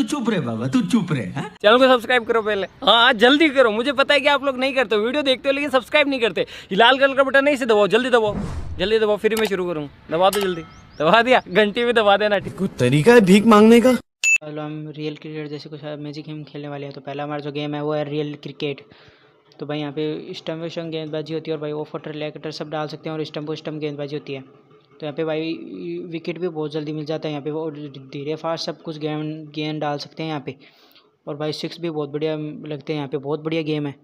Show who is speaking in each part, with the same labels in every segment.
Speaker 1: तू चुप रहे बाबा तू चुप रहे हाँ? चैनल को सब्सक्राइब करो पहले हाँ जल्दी करो मुझे पता है कि आप लोग नहीं करते वीडियो देखते हो लेकिन सब्सक्राइब नहीं करते लाल कलर का बटन नहीं से दबाओ जल्दी दबाओ जल्दी दबाओ फिर मैं शुरू करूँ दबा दो जल्दी दबा दिया घंटी में दबा देना ठीक तरीका है भीख मांगने का
Speaker 2: चलो हम रियल क्रिकेट जैसे कुछ मैजिक गेम खेलने वाले हैं तो पहला हमारा जो गेम है वो है रियल क्रिकेट तो भाई यहाँ पे स्टम्प स्टम्प गेंदबाजी होती है और भाई वो अटर लेग सब डाल सकते हैं और स्टम्प स्टम्प गेंदबाजी होती है तो यहाँ पे भाई विकेट भी बहुत जल्दी मिल जाता है यहाँ पे और धीरे फास्ट सब कुछ गेम गेंद डाल सकते हैं यहाँ पे और भाई सिक्स भी बहुत बढ़िया लगते हैं यहाँ पे बहुत बढ़िया गेम है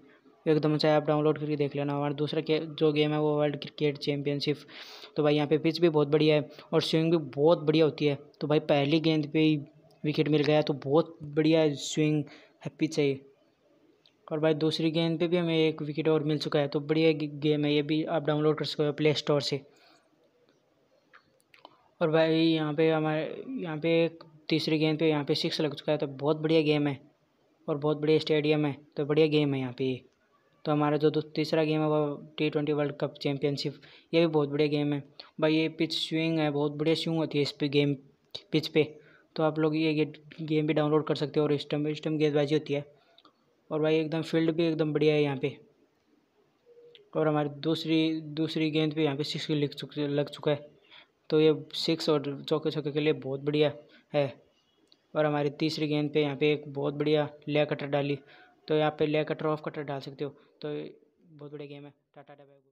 Speaker 2: एकदम से आप डाउनलोड करके देख लेना हमारा दूसरा जो गेम है वो वर्ल्ड क्रिकेट चैम्पियनशिप तो भाई यहाँ पे पिच भी बहुत बढ़िया है और स्विंग भी बहुत बढ़िया होती है तो भाई पहली गेंद पर ही विकेट मिल गया तो बहुत बढ़िया स्विंग है पिच है और भाई दूसरी गेंद पे भी हमें एक विकेट और मिल चुका है तो बढ़िया गेम है ये भी आप डाउनलोड कर सकते हो प्ले स्टोर से और भाई यहाँ पे हमारे यहाँ पे एक तीसरी गेंद पे यहाँ पे सिक्स लग चुका है तो बहुत बढ़िया गेम है और बहुत बढ़िया स्टेडियम है तो बढ़िया गेम है यहाँ पे ये तो हमारा जो तीसरा गेम है वो T twenty world cup championship ये भी बहुत बढ़िया गेम है भाई ये पिच स्विंग है बहुत बढ़िया स्विंग होती है इस पे गेम पिच पे तो आप लोग ये गेम भी डाउनलोड कर सकते हो और स्टम स्टम गेंदबाजी होती है और भाई एकदम फील्ड भी एकदम बढ़िया है यहाँ पर और हमारी दूसरी दूसरी गेंद पे यहाँ पे सिक्स लग चुका है तो ये सिक्स और चौके छक्के के लिए बहुत बढ़िया है और हमारी तीसरी गेंद पे यहाँ पे एक बहुत बढ़िया ले कटर डाली तो यहाँ पे ले कटर ऑफ कटर डाल सकते हो तो बहुत बढ़िया गेम है टाटा डा